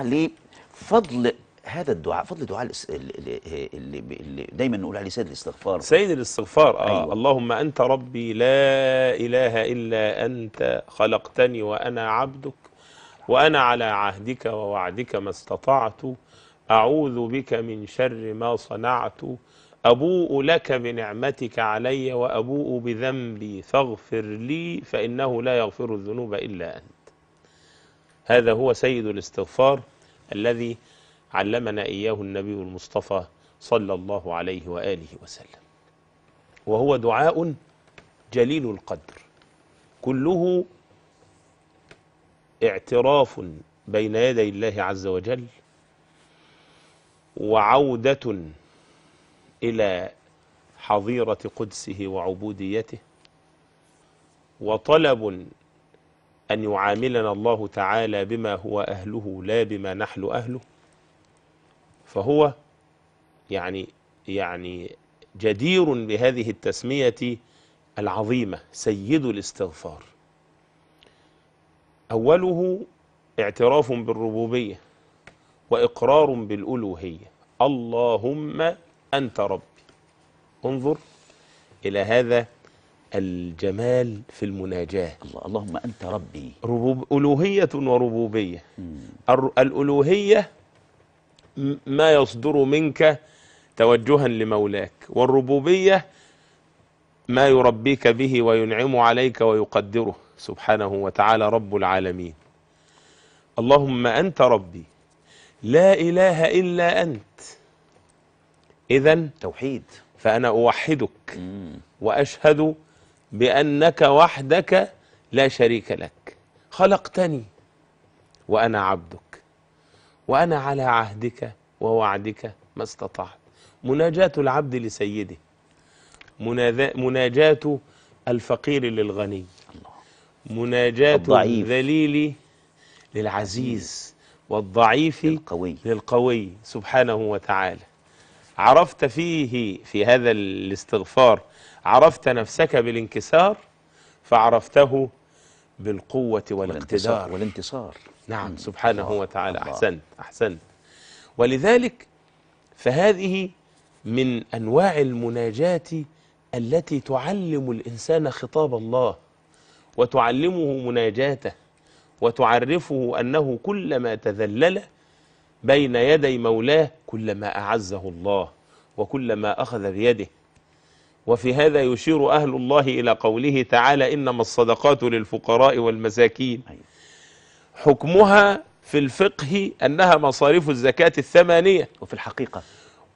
عليه فضل هذا الدعاء فضل دعاء اللي, اللي دايما نقول عليه سيد الاستغفار سيد الاستغفار آه أيوة. اللهم أنت ربي لا إله إلا أنت خلقتني وأنا عبدك وأنا على عهدك ووعدك ما استطعت أعوذ بك من شر ما صنعت أبوء لك بنعمتك علي وأبوء بذنبي فاغفر لي فإنه لا يغفر الذنوب إلا أنت هذا هو سيد الاستغفار الذي علمنا إياه النبي المصطفى صلى الله عليه وآله وسلم وهو دعاء جليل القدر كله اعتراف بين يدي الله عز وجل وعودة إلى حظيرة قدسه وعبوديته وطلب أن يعاملنا الله تعالى بما هو أهله لا بما نحن أهله فهو يعني يعني جدير بهذه التسمية العظيمة سيد الاستغفار أوله اعتراف بالربوبية وإقرار بالألوهية اللهم أنت ربي انظر إلى هذا الجمال في المناجاة الله اللهم أنت ربي ربوب ألوهية وربوبية الألوهية ما يصدر منك توجها لمولاك والربوبية ما يربيك به وينعم عليك ويقدره سبحانه وتعالى رب العالمين اللهم أنت ربي لا إله إلا أنت إذا توحيد فأنا أوحدك وأشهد بأنك وحدك لا شريك لك خلقتني وأنا عبدك وأنا على عهدك ووعدك ما استطعت مناجاة العبد لسيده مناجاة الفقير للغني مناجاة الذليل للعزيز والضعيف للقوي, للقوي سبحانه وتعالى عرفت فيه في هذا الاستغفار عرفت نفسك بالانكسار فعرفته بالقوة والاقتدار والانتصار نعم سبحانه وتعالى أحسنت أحسنت ولذلك فهذه من أنواع المناجات التي تعلم الإنسان خطاب الله وتعلمه مناجاته وتعرفه أنه كلما تذلل بين يدي مولاه كلما أعزه الله وكلما أخذ بيده وفي هذا يشير أهل الله إلى قوله تعالى إنما الصدقات للفقراء والمساكين حكمها في الفقه أنها مصاريف الزكاة الثمانية وفي الحقيقة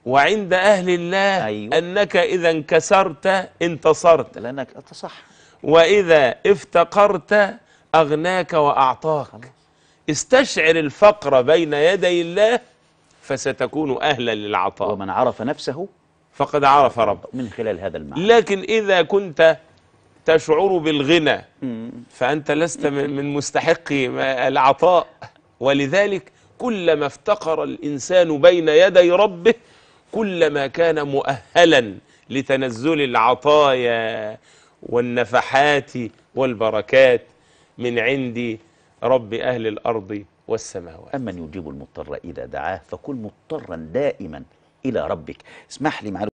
وعند أهل الله أيوة. أنك إذا انكسرت انتصرت لأنك صح وإذا افتقرت أغناك وأعطاك استشعر الفقر بين يدي الله فستكون أهلا للعطاء ومن عرف نفسه فقد عرف ربه من خلال هذا المعنى لكن إذا كنت تشعر بالغنى فأنت لست من مستحقي العطاء ولذلك كلما افتقر الإنسان بين يدي ربه كلما كان مؤهلا لتنزل العطايا والنفحات والبركات من عند رب أهل الأرض والسماوات أمن يجيب المضطر إذا دعاه فكن مضطرا دائما إلى ربك اسمح لي معلوم